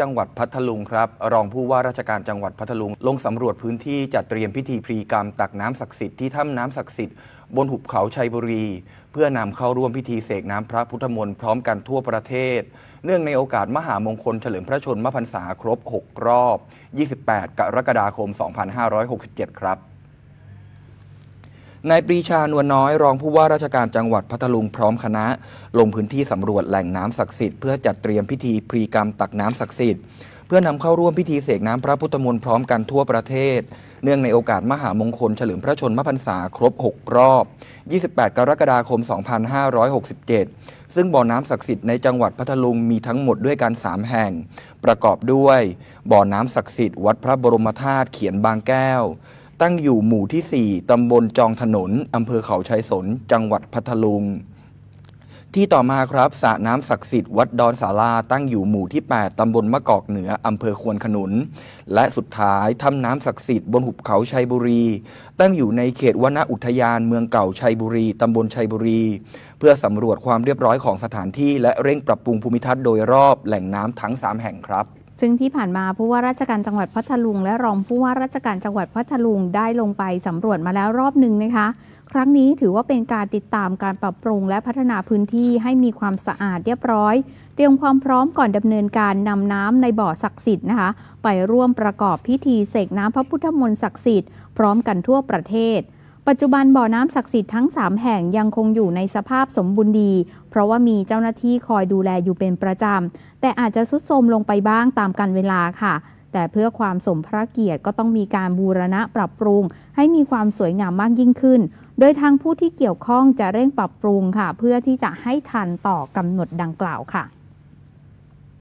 จังหวัดพัทลุงครับรองผู้ว่าราชการจังหวัดพัทลุง ลงสำรวจพื้นที่จัดเตรียมพิธีพรีกรรมตักน้ำศักดิ์สิทธิ์ที่ถ้ำน้ำศักดิ์สิทธิ์บนหุบเขาชัยบุรี เพื่อนำเข้าร่วมพิธีเสกน้ำพระพุทธมนต์พร้อมกันทั่วประเทศ เนื่องในโอกาสมหามงคลเฉลิมพระชนมพรรษาครบ 6 รอบ 28 กรกฎาคม 2567 ครับนายปรีชา นวลน้อยรองผู้ว่าราชการจังหวัดพัทลุงพร้อมคณะ ลงพื้นที่สำรวจแหล่งน้ำศักดิ์สิทธิ์เพื่อจัดเตรียมพิธีพรีกรรมตักน้ำศักดิ์สิทธิ์เพื่อนำเข้าร่วมพิธีเสกน้ำพระพุทธมนต์พร้อมกันทั่วประเทศ เนื่องในโอกาสมหามงคลเฉลิมพระชนมพรรษาครบ 6 รอบ 28 กรกฎาคม 2567 ซึ่งบ่อน้ำศักดิ์สิทธิ์ในจังหวัดพัทลุงมีทั้งหมดด้วยกัน3แห่งประกอบด้วย บ่อน้ำศักดิ์สิทธิ์วัดพระบรมธาตุเขียนบางแก้วตั้งอยู่หมู่ที่ 4 ตำบลจองถนน อำเภอเขาชัยสนจังหวัดพัทลุง ที่ต่อมาครับสระน้ำศักดิ์สิทธิ์วัดดอนสาลา ตั้งอยู่หมู่ที่ 8 ตำบลมะกอกเหนือ อำเภอควนขนุน และสุดท้ายถ้ำน้ำศักดิ์สิทธิ์บนหุบเขาชัยบุรี ตั้งอยู่ในเขตวนอุทยาน เมืองเก่าชัยบุรี ตำบลชัยบุรี เพื่อสำรวจความเรียบร้อยของสถานที่และเร่งปรับปรุงภูมิทัศน์โดยรอบแหล่งน้ำทั้ง3แห่งครับซึ่งที่ผ่านมาผู้ว่าราชการจังหวัดพัทลุง และรองผู้ว่าราชการจังหวัดพัทลุงได้ลงไปสำรวจมาแล้วรอบหนึ่งนะคะ ครั้งนี้ถือว่าเป็นการติดตามการปรับปรุงและพัฒนาพื้นที่ให้มีความสะอาดเรียบร้อย เตรียมความพร้อมก่อนดำเนินการนำน้ำในบ่อศักดิ์สิทธิ์นะคะไปร่วมประกอบพิธีเสกน้ำพระพุทธมนต์ศักดิ์สิทธิ์พร้อมกันทั่วประเทศปัจจุบันบ่อน้ำศักดิ์สิทธิ์ทั้ง 3 แห่งยังคงอยู่ในสภาพสมบูรณ์ดี เพราะว่ามีเจ้าหน้าที่คอยดูแลอยู่เป็นประจำ แต่อาจจะทรุดโทรมลงไปบ้างตามกาลเวลาค่ะ แต่เพื่อความสมพระเกียรติก็ต้องมีการบูรณะปรับปรุง ให้มีความสวยงามมากยิ่งขึ้น โดยทางผู้ที่เกี่ยวข้องจะเร่งปรับปรุงค่ะ เพื่อที่จะให้ทันต่อกำหนดดังกล่าวค่ะ